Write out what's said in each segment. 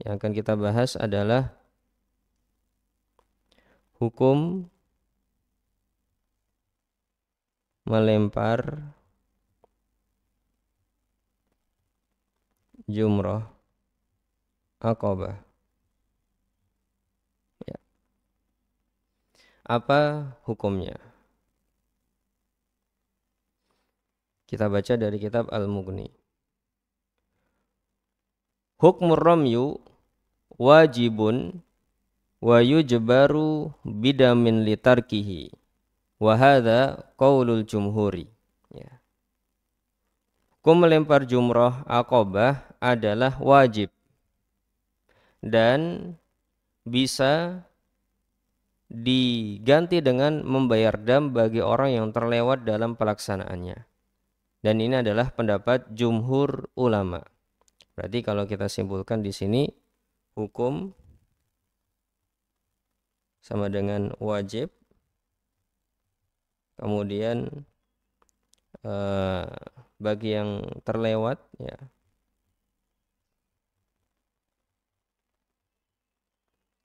yang akan kita bahas adalah hukum melempar jumroh akobah ya. apa hukumnya kita baca dari kitab Al-Mughni Hukmur ramyu wajibun wa yujbaru bidamin litarkihi wa hadha qaulul jumhuri ya. Kum melempar jumroh akobah adalah wajib dan bisa diganti dengan membayar dam bagi orang yang terlewat dalam pelaksanaannya. Dan ini adalah pendapat jumhur ulama. Berarti kalau kita simpulkan di sini hukum sama dengan wajib kemudian eh, bagi yang terlewat ya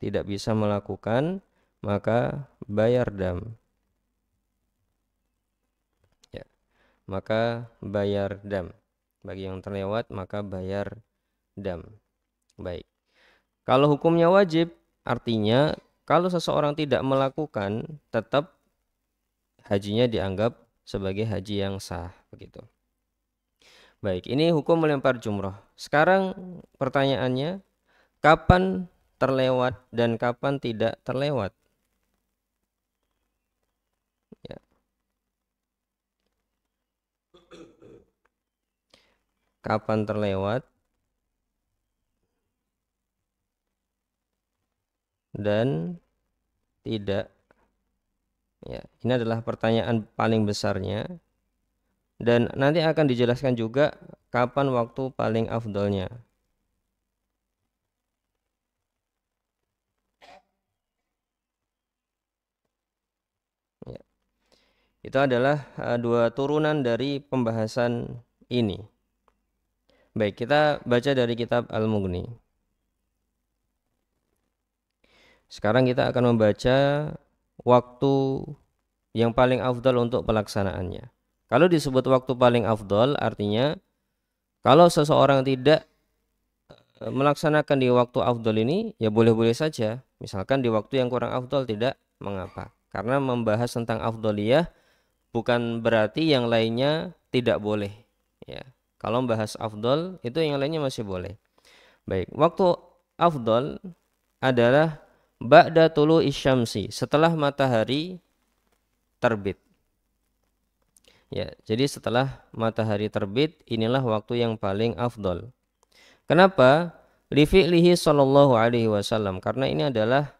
tidak bisa melakukan maka bayar dam ya maka bayar dam bagi yang terlewat maka bayar dam baik kalau hukumnya wajib, artinya kalau seseorang tidak melakukan, tetap hajinya dianggap sebagai haji yang sah, begitu. Baik, ini hukum melempar jumroh. Sekarang pertanyaannya, kapan terlewat dan kapan tidak terlewat? Ya. Kapan terlewat dan tidak ya ini adalah pertanyaan paling besarnya dan nanti akan dijelaskan juga kapan waktu paling afdolnya ya. itu adalah uh, dua turunan dari pembahasan ini baik kita baca dari kitab al-mughni sekarang kita akan membaca waktu yang paling afdal untuk pelaksanaannya. Kalau disebut waktu paling afdal artinya kalau seseorang tidak eh, melaksanakan di waktu afdal ini ya boleh-boleh saja. Misalkan di waktu yang kurang afdal tidak mengapa. Karena membahas tentang afdaliyah bukan berarti yang lainnya tidak boleh ya. Kalau membahas afdal itu yang lainnya masih boleh. Baik, waktu afdal adalah ba'da tulu isyamsi setelah matahari terbit ya jadi setelah matahari terbit inilah waktu yang paling afdol kenapa lifi'lihi sallallahu alaihi wasallam karena ini adalah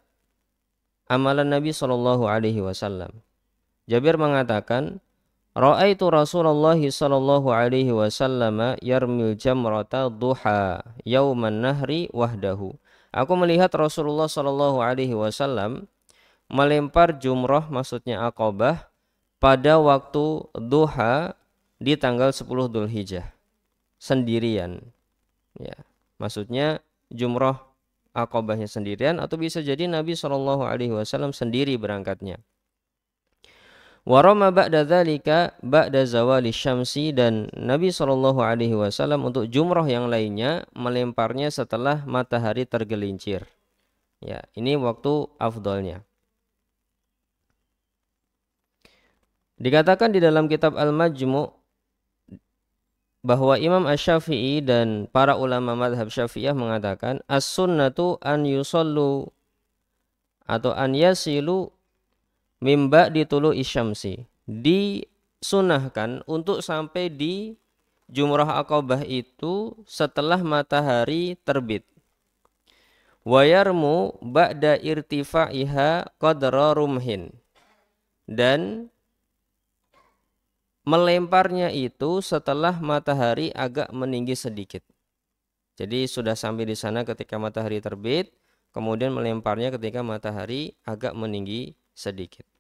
amalan Nabi sallallahu alaihi wasallam Jabir mengatakan Ra'aitu Rasulullah sallallahu alaihi wasallam yarmil jamrata duha yauman nahri wahdahu Aku melihat Rasulullah Shallallahu Alaihi Wasallam melempar jumroh maksudnya akobah pada waktu duha di tanggal 10 Dhul Hijjah sendirian ya maksudnya jumroh akobahnya sendirian atau bisa jadi Nabi Shallallahu Alaihi Wasallam sendiri berangkatnya Waroma ba'da dzalika ba'da zawali syamsi dan Nabi Shallallahu alaihi wasallam untuk jumroh yang lainnya melemparnya setelah matahari tergelincir. Ya, ini waktu afdolnya. Dikatakan di dalam kitab Al-Majmu bahwa Imam Asy-Syafi'i dan para ulama madhab Syafi'iyah mengatakan as-sunnatu an yusallu atau an yasilu mimba tulu isyamsi disunahkan untuk sampai di jumrah akobah itu setelah matahari terbit wayarmu ba'da irtifa'iha qadra rumhin dan melemparnya itu setelah matahari agak meninggi sedikit. Jadi sudah sampai di sana ketika matahari terbit, kemudian melemparnya ketika matahari agak meninggi sedikit.